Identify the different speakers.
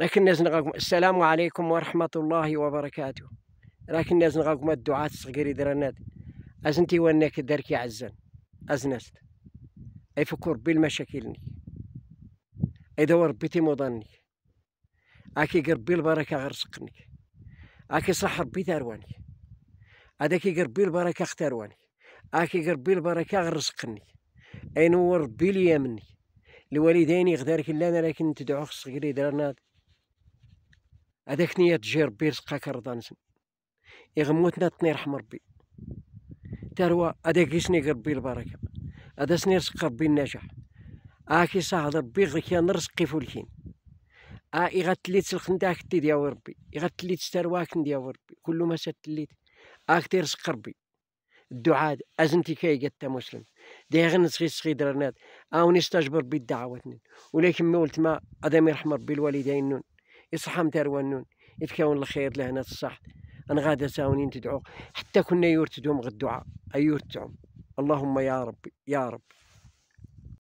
Speaker 1: لكن غاكم السلام عليكم ورحمة الله وبركاته لكن نزنغكم الدعاة صغيري درنات أزنتي وانك دركي عزان أزنست أي فكر بالمشاكلني أي دور بيتي مضاني أكي قربي البركة غرسقني أكي صح ربي تارواني أداكي قربي البركة اختارواني أكي قربي البركة غرسقني أي نور ربي لي مني لوالديني غدارك الله لكن تدعوك صغيري درنات هذاك نية تجي ربي يرزقك رضا نسم يغموتنا تني رحم ربي تروى هذا كيسني ربي البركة هذا سني رزق آه ربي النجاح كي صاحب ربي غير كي نرزقي فولكين آ إغتليت الخنداك تي دياو ربي إغتليت ترواك ديال ربي كل ما ستليت تي آه رزق ربي الدعاء أزنتي كي قتا مسلم دايغن سخي سخي درناد أوني آه استجبر بالدعوات ولكن ما قلت ما أدام يرحم ربي الوالدين يصحى متروانون يتكاون الخير لهنا الصح انا غادة ساونين تدعو حتى كنا يرتدهم غد الدعاء اي يرتدهم اللهم يا رب يا رب